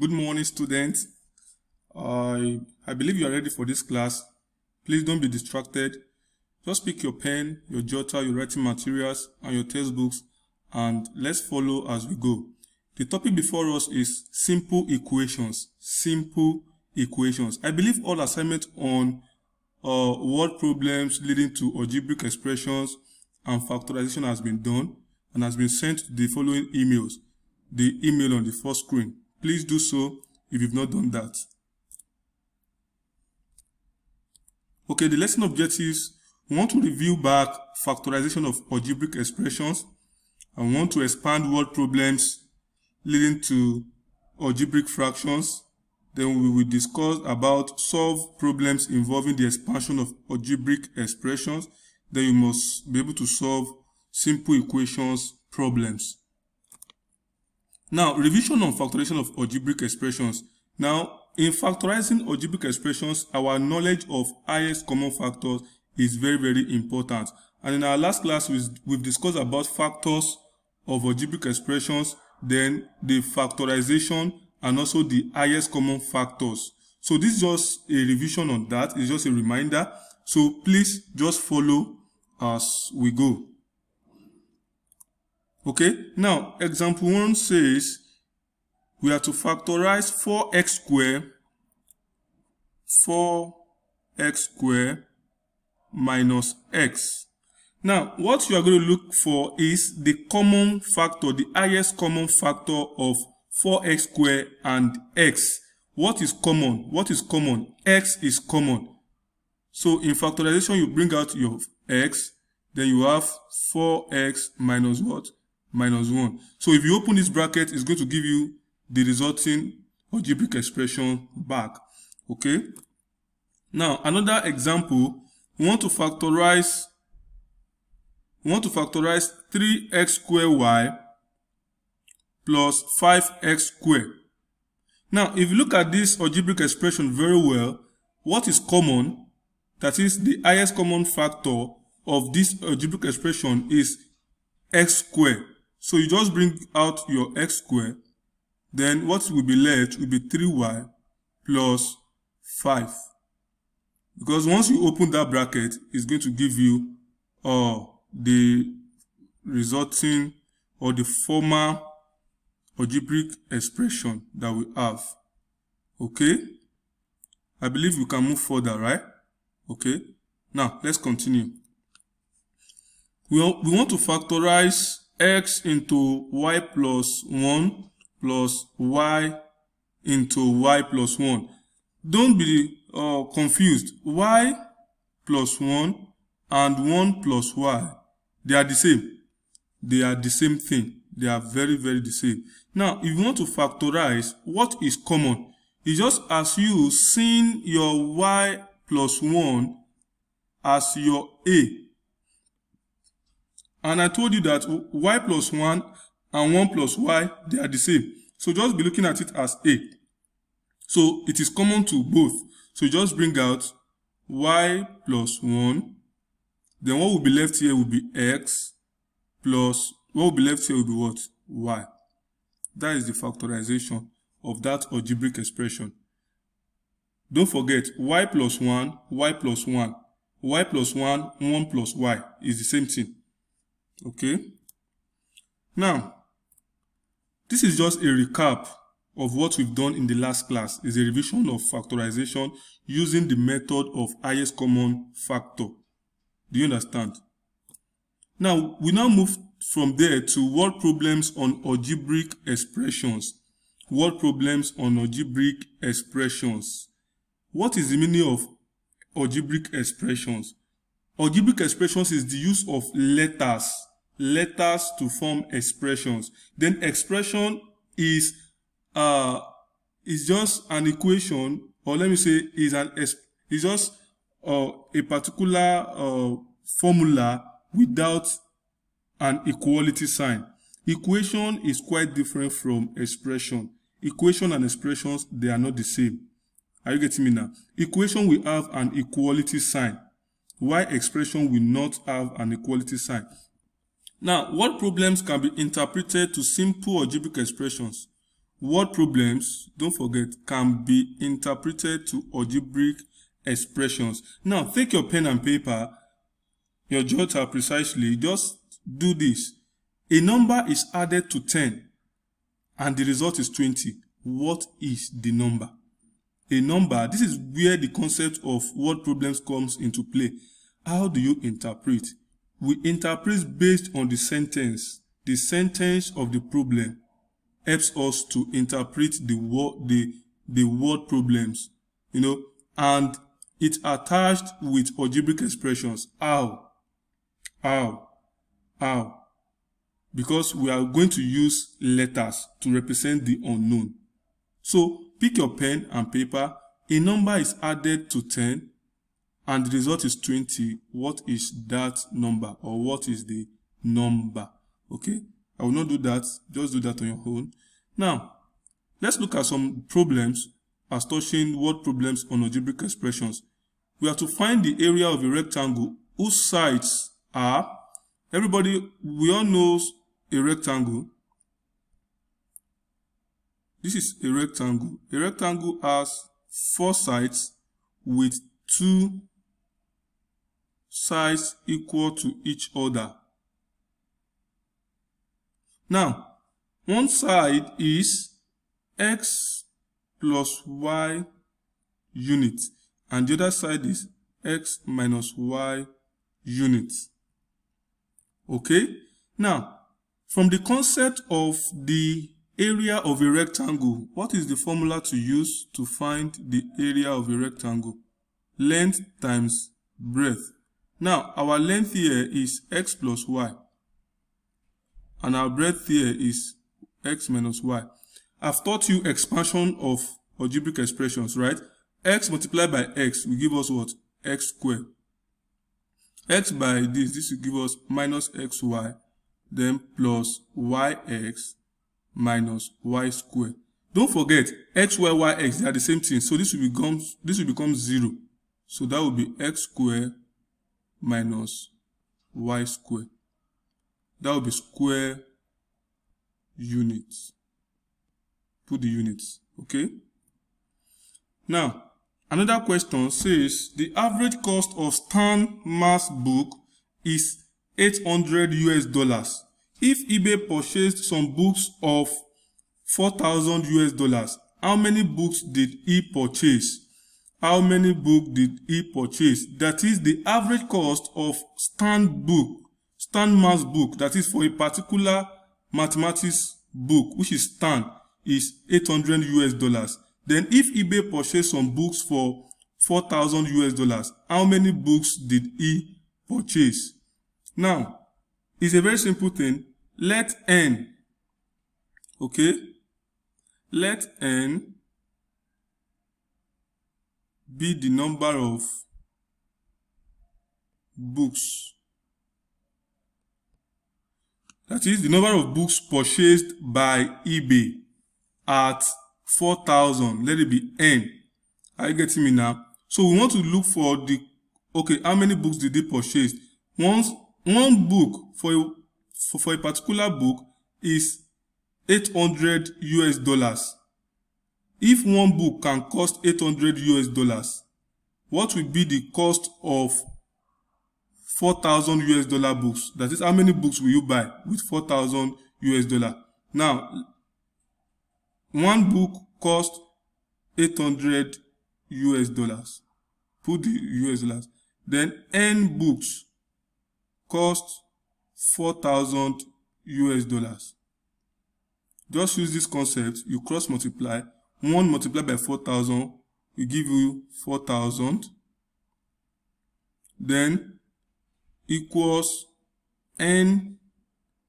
Good morning, students. I, I believe you are ready for this class. Please don't be distracted. Just pick your pen, your jotter, your writing materials, and your textbooks, and let's follow as we go. The topic before us is simple equations. Simple equations. I believe all assignments on uh, word problems leading to algebraic expressions and factorization has been done and has been sent to the following emails. The email on the first screen. Please do so if you've not done that. Okay, the lesson objectives, we want to review back factorization of algebraic expressions and want to expand word problems leading to algebraic fractions. Then we will discuss about solve problems involving the expansion of algebraic expressions. Then you must be able to solve simple equations problems. Now, revision on factorization of algebraic expressions. Now, in factorizing algebraic expressions, our knowledge of highest common factors is very, very important. And in our last class, we've discussed about factors of algebraic expressions, then the factorization, and also the highest common factors. So this is just a revision on that. It's just a reminder. So please just follow as we go. Okay, now example one says we are to factorize 4x square 4x square minus x. Now, what you are going to look for is the common factor, the highest common factor of 4x square and x. What is common? What is common? x is common. So in factorization, you bring out your x, then you have 4x minus what? minus 1. So if you open this bracket, it's going to give you the resulting algebraic expression back. Okay. Now, another example, we want to factorize, we want to factorize 3x squared y plus 5x squared. Now, if you look at this algebraic expression very well, what is common, that is the highest common factor of this algebraic expression is x squared. So you just bring out your x square. Then what will be left will be 3y plus 5. Because once you open that bracket, it's going to give you uh, the resulting or the former algebraic expression that we have. Okay? I believe we can move further, right? Okay? Now, let's continue. We, we want to factorize x into y plus 1 plus y into y plus 1. Don't be uh, confused. y plus 1 and 1 plus y. They are the same. They are the same thing. They are very, very the same. Now, if you want to factorize, what is common? It's just as you seeing your y plus 1 as your a And I told you that y plus 1 and 1 plus y, they are the same. So just be looking at it as a. So it is common to both. So just bring out y plus 1. Then what will be left here will be x plus, what will be left here will be what? y. That is the factorization of that algebraic expression. Don't forget, y plus 1, y plus 1. y plus 1, 1 plus y is the same thing. Okay. Now, this is just a recap of what we've done in the last class. It's a revision of factorization using the method of highest common factor. Do you understand? Now, we now move from there to word problems on algebraic expressions. Word problems on algebraic expressions. What is the meaning of algebraic expressions? Algebraic expressions is the use of letters letters to form expressions. Then expression is uh, is just an equation, or let me say, is an is just uh, a particular uh, formula without an equality sign. Equation is quite different from expression. Equation and expressions, they are not the same. Are you getting me now? Equation will have an equality sign. Why expression will not have an equality sign? Now, word problems can be interpreted to simple algebraic expressions. Word problems, don't forget, can be interpreted to algebraic expressions. Now, take your pen and paper, your jotter precisely, just do this. A number is added to 10 and the result is 20. What is the number? A number, this is where the concept of word problems comes into play. How do you interpret? we interpret based on the sentence. The sentence of the problem helps us to interpret the word, the, the word problems, you know, and it attached with algebraic expressions. How? How? How? Because we are going to use letters to represent the unknown. So pick your pen and paper. A number is added to 10 and the result is 20 what is that number or what is the number okay i will not do that just do that on your own now let's look at some problems as touching word problems on algebraic expressions we are to find the area of a rectangle whose sides are everybody we all knows a rectangle this is a rectangle a rectangle has four sides with two sides equal to each other. Now, one side is x plus y unit and the other side is x minus y unit. Okay? Now, from the concept of the area of a rectangle, what is the formula to use to find the area of a rectangle? Length times breadth. Now, our length here is x plus y. And our breadth here is x minus y. I've taught you expansion of algebraic expressions, right? x multiplied by x will give us what? x squared. x by this, this will give us minus xy, then plus yx minus y squared. Don't forget, x, y, y, x, they are the same thing. So this will become, this will become zero. So that will be x squared minus y square. That will be square units. Put the units, okay? Now, another question says, the average cost of Stan Mass book is 800 US dollars. If eBay purchased some books of 4000 US dollars, how many books did he purchase? how many books did he purchase? That is the average cost of stand book, stand mass book, that is for a particular mathematics book, which is stand, is 800 US dollars. Then if eBay purchased some books for 4,000 US dollars, how many books did he purchase? Now, it's a very simple thing. Let N, okay? Let N be the number of books that is the number of books purchased by eBay at 4000 let it be n are you getting me now so we want to look for the okay how many books did they purchase once one book for a, for, for a particular book is 800 US dollars If one book can cost 800 US dollars, what would be the cost of 4,000 US dollar books? That is, how many books will you buy with 4,000 US dollar? Now, one book costs 800 US dollars. Put the US dollars. Then N books cost 4,000 US dollars. Just use this concept, you cross multiply, 1 multiplied by 4,000 will give you 4,000. Then equals n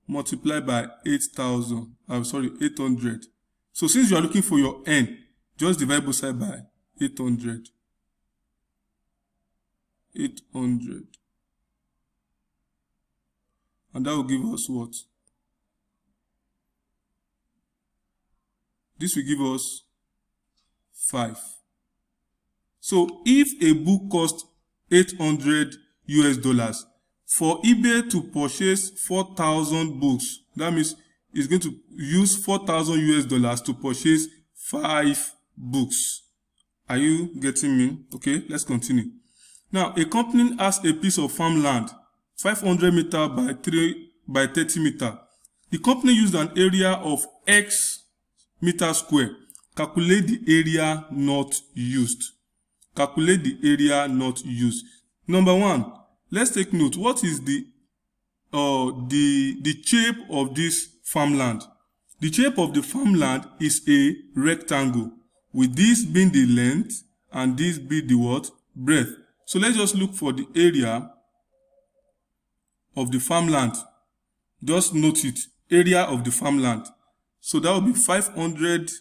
multiplied by 8,000. I'm uh, sorry, 800. So since you are looking for your n, just divide both sides by 800. 800. And that will give us what? This will give us Five. So if a book costs hundred US dollars, for eBay to purchase four thousand books, that means it's going to use four thousand US dollars to purchase five books. Are you getting me? Okay, let's continue. Now, a company has a piece of farmland, five hundred meter by three by thirty meter. The company used an area of X meter square Calculate the area not used. Calculate the area not used. Number one, let's take note. What is the uh, the the shape of this farmland? The shape of the farmland is a rectangle. With this being the length and this be the what? Breadth. So let's just look for the area of the farmland. Just note it. Area of the farmland. So that will be 500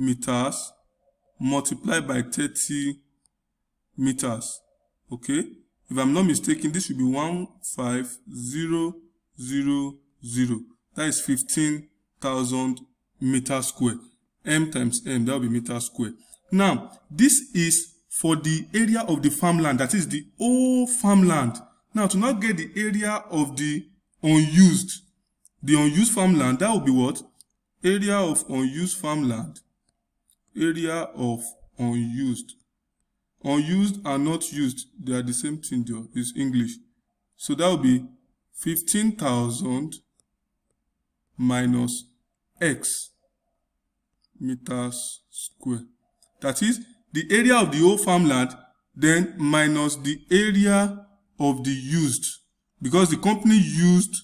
meters multiplied by 30 meters. Okay. If I'm not mistaken, this will be 15000. That is 15,000 meter square. M times M, that will be meter square. Now, this is for the area of the farmland, that is the whole farmland. Now, to not get the area of the unused, the unused farmland, that will be what? Area of unused farmland area of unused unused and not used they are the same thing though is english so that will be 15000 minus x meters square that is the area of the whole farmland then minus the area of the used because the company used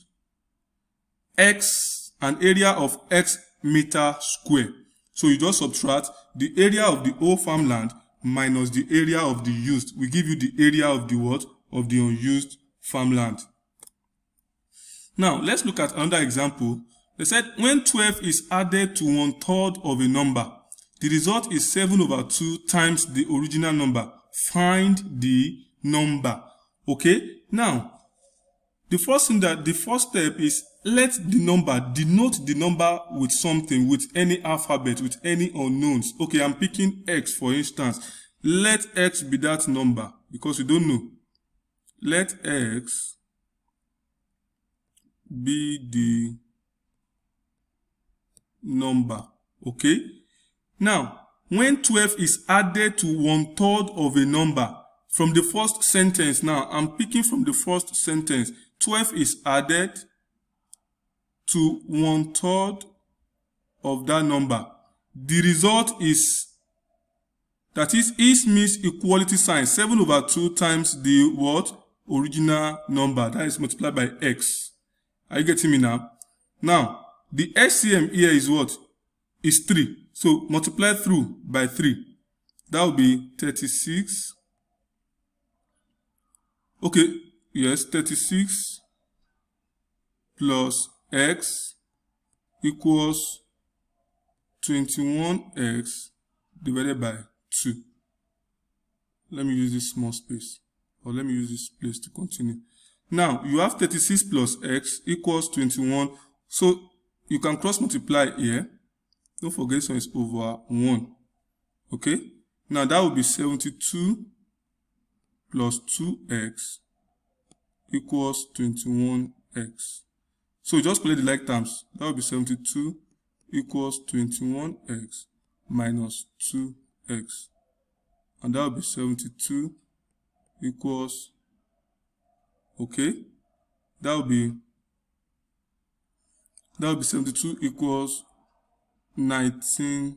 x an area of x meter square So you just subtract the area of the whole farmland minus the area of the used. We give you the area of the what? Of the unused farmland. Now, let's look at another example. They said when 12 is added to one third of a number, the result is 7 over 2 times the original number. Find the number. Okay? Now, The first thing that the first step is let the number denote the number with something, with any alphabet, with any unknowns. Okay, I'm picking x for instance. Let x be that number because we don't know. Let x be the number. Okay. Now, when 12 is added to one third of a number, from the first sentence now, I'm picking from the first sentence 12 is added to one third of that number. The result is that is is means equality sign 7 over 2 times the what original number that is multiplied by x. Are you getting me now? Now the SCM here is what is 3. So multiply through by 3. That will be 36. Okay, yes 36 plus x equals 21x divided by 2 let me use this small space or let me use this place to continue now you have 36 plus x equals 21 so you can cross multiply here don't forget this one is over 1 okay now that will be 72 plus 2x equals 21x. So just play the like terms. That will be 72 equals 21x minus 2x. And that will be 72 equals, okay, that will be, that will be 72 equals 19x,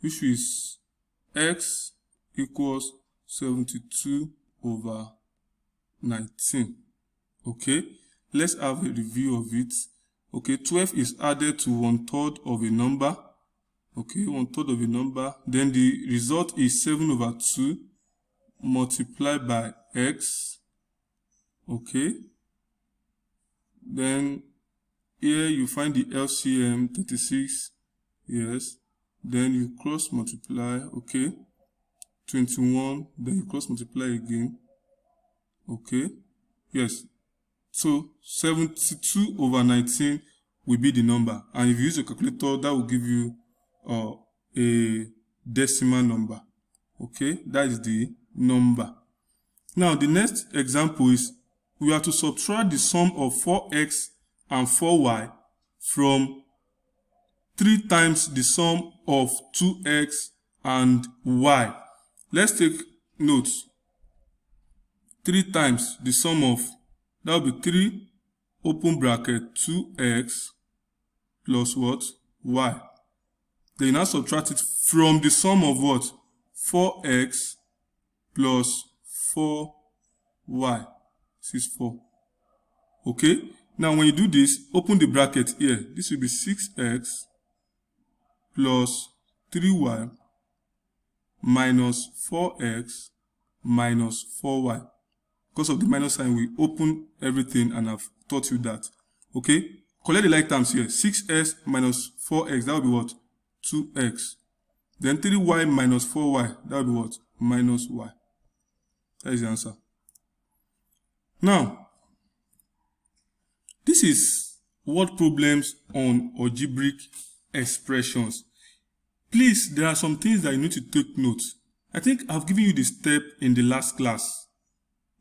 which is x equals 72 over 19. Okay, let's have a review of it. Okay, 12 is added to one third of a number. Okay, one third of a number. Then the result is 7 over 2 multiplied by x. Okay. Then here you find the LCM 36. Yes. Then you cross multiply. Okay. 21 then you cross multiply again okay yes so 72 over 19 will be the number and if you use your calculator that will give you uh, a decimal number okay that is the number now the next example is we are to subtract the sum of 4x and 4y from 3 times the sum of 2x and y Let's take note. 3 times the sum of, that will be 3 open bracket 2x plus what? y. Then you now subtract it from the sum of what? 4x plus 4y. This is 4. Okay? Now when you do this, open the bracket here. This will be 6x plus 3y minus 4x minus 4y. Because of the minus sign, we open everything and I've taught you that. Okay? Collect the like terms here. 6x minus 4x, that would be what? 2x. Then 3y minus 4y, that would be what? Minus y. That is the answer. Now, this is what problems on algebraic expressions. Please, there are some things that you need to take note. I think I've given you the step in the last class.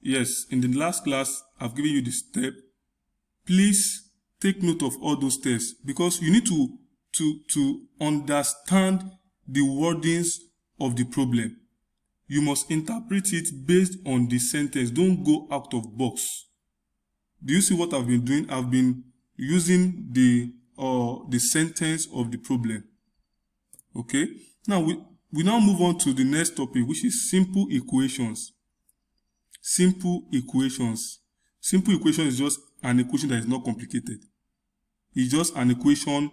Yes, in the last class, I've given you the step. Please take note of all those steps because you need to, to, to understand the wordings of the problem. You must interpret it based on the sentence. Don't go out of box. Do you see what I've been doing? I've been using the, uh, the sentence of the problem. Okay. Now we, we now move on to the next topic, which is simple equations. Simple equations. Simple equation is just an equation that is not complicated. It's just an equation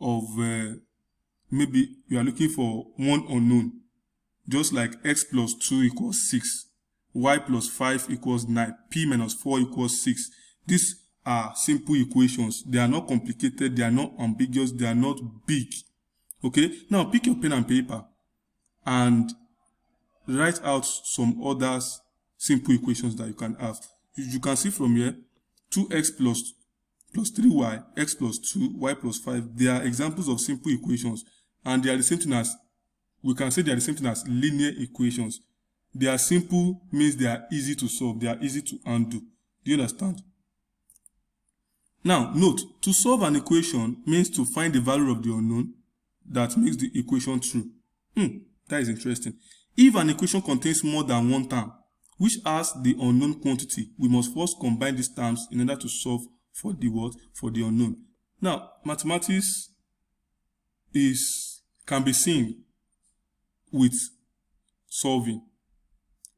of uh, maybe you are looking for one unknown. Just like x plus 2 equals 6, y plus 5 equals 9, p minus 4 equals 6. These are simple equations. They are not complicated. They are not ambiguous. They are not big. Okay, now pick your pen and paper and write out some other simple equations that you can have. You can see from here, 2x plus, plus 3y, x plus 2, y plus 5. They are examples of simple equations and they are the same thing as, we can say they are the same thing as linear equations. They are simple means they are easy to solve. They are easy to undo. Do you understand? Now, note, to solve an equation means to find the value of the unknown that makes the equation true. Hmm, that is interesting. If an equation contains more than one term, which has the unknown quantity, we must first combine these terms in order to solve for the what? For the unknown. Now, mathematics is can be seen with solving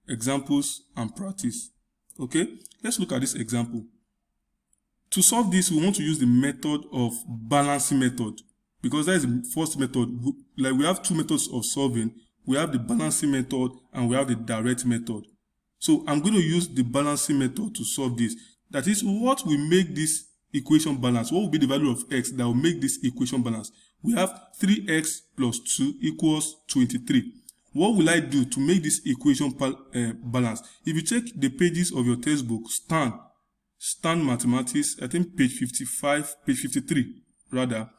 examples and practice. Okay, let's look at this example. To solve this, we want to use the method of balancing method. because that is the first method. Like we have two methods of solving. We have the balancing method and we have the direct method. So I'm going to use the balancing method to solve this. That is what will make this equation balance. What will be the value of x that will make this equation balance? We have 3x plus 2 equals 23. What will I do to make this equation uh, balance? If you check the pages of your textbook, Stan, Stan Mathematics, I think page 55, page 53, rather,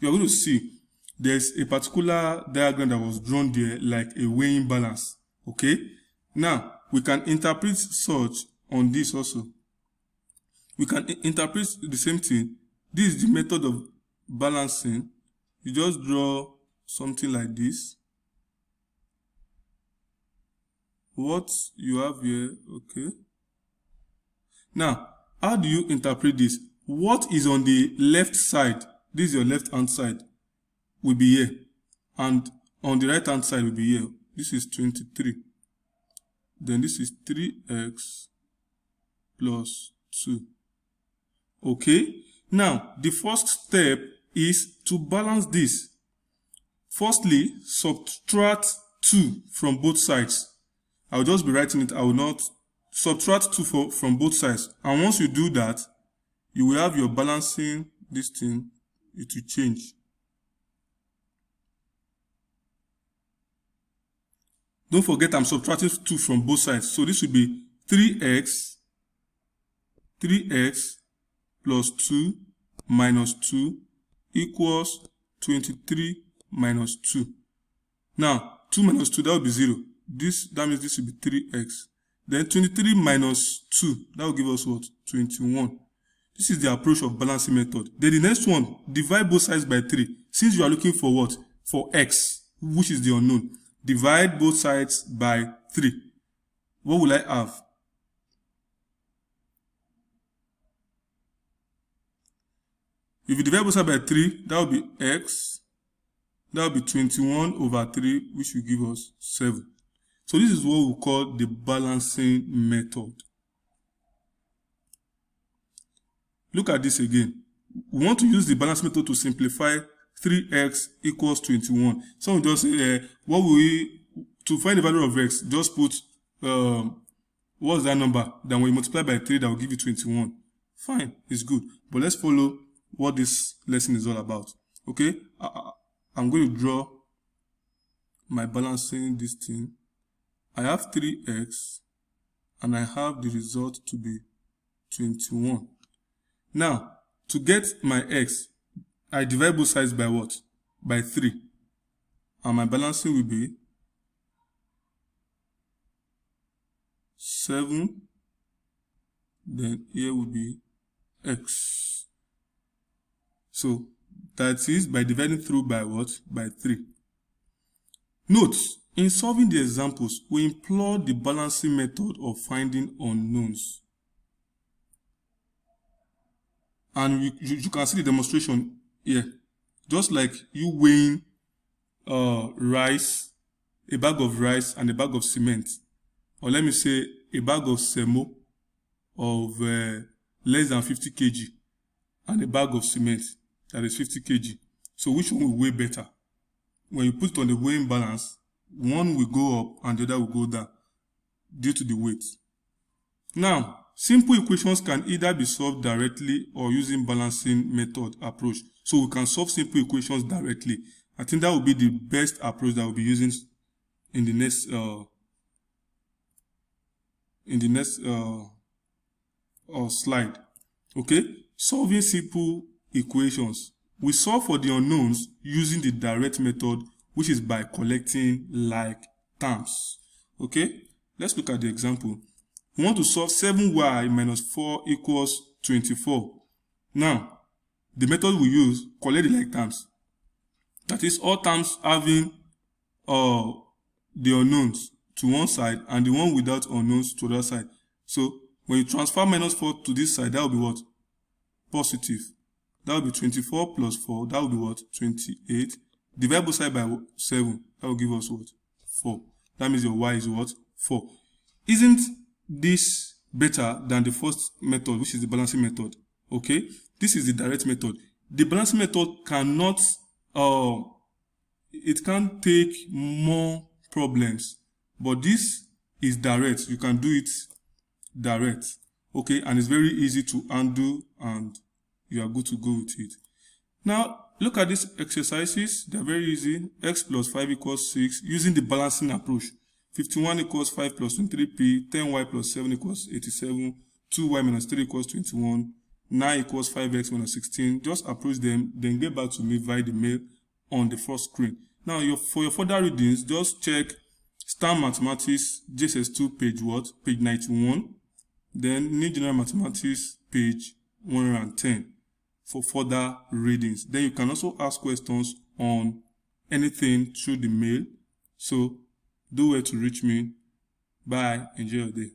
you are going to see there's a particular diagram that was drawn there like a weighing balance okay now we can interpret such on this also we can interpret the same thing this is the method of balancing you just draw something like this what you have here okay now how do you interpret this what is on the left side this is your left hand side will be here and on the right hand side will be here this is 23 then this is 3x plus 2 okay now the first step is to balance this firstly subtract 2 from both sides i'll just be writing it i will not subtract 2 for, from both sides and once you do that you will have your balancing this thing it will change. Don't forget I'm subtracting 2 from both sides. So this will be 3x, 3x plus 2 minus 2 equals 23 minus 2. Now, 2 minus 2, that will be 0. This, that means this will be 3x. Then 23 minus 2, that will give us what? 21. This is the approach of balancing method. Then the next one, divide both sides by 3. Since you are looking for what? For x, which is the unknown. Divide both sides by 3. What will I have? If you divide both sides by 3, that will be x. That will be 21 over 3, which will give us 7. So this is what we call the balancing method. Look at this again. We want to use the balance method to simplify 3x equals 21. So we just say, uh, what will we, to find the value of x, just put, um, what's that number? Then we multiply by 3, that will give you 21. Fine, it's good. But let's follow what this lesson is all about. Okay, I, I'm going to draw my balancing this thing. I have 3x and I have the result to be 21. Now, to get my x, I divide both sides by what? By 3. And my balancing will be 7. Then here will be x. So, that is by dividing through by what? By 3. Note, in solving the examples, we employ the balancing method of finding unknowns. and you, you, you can see the demonstration here just like you weighing uh, rice a bag of rice and a bag of cement or let me say a bag of semo of uh, less than 50 kg and a bag of cement that is 50 kg so which one will weigh better when you put it on the weighing balance one will go up and the other will go down due to the weight now Simple equations can either be solved directly or using balancing method approach. So we can solve simple equations directly. I think that will be the best approach that we'll be using in the next uh, in the next uh, uh, slide. Okay, solving simple equations. We solve for the unknowns using the direct method, which is by collecting like terms. Okay, let's look at the example. We want to solve 7y minus 4 equals 24. Now, the method we use, collect the like terms. That is all terms having uh, the unknowns to one side and the one without unknowns to the other side. So, when you transfer minus 4 to this side, that will be what? Positive. That will be 24 plus 4. That will be what? 28. Divide both sides by 7. That will give us what? 4. That means your y is what? 4. Isn't this better than the first method, which is the balancing method. Okay, this is the direct method. The balancing method cannot, uh, it can take more problems, but this is direct. You can do it direct. Okay, and it's very easy to undo and you are good to go with it. Now, look at these exercises. They're very easy. X plus 5 equals 6 using the balancing approach. 51 equals 5 plus 23p, 10y plus 7 equals 87, 2y minus 3 equals 21, 9 equals 5x minus 16. Just approach them, then get back to me via the mail on the first screen. Now, your, for your further readings, just check STAM Mathematics JSS2 page what? Page 91. Then New General Mathematics page 110 for further readings. Then you can also ask questions on anything through the mail. So Do well to reach me. Bye. Enjoy your day.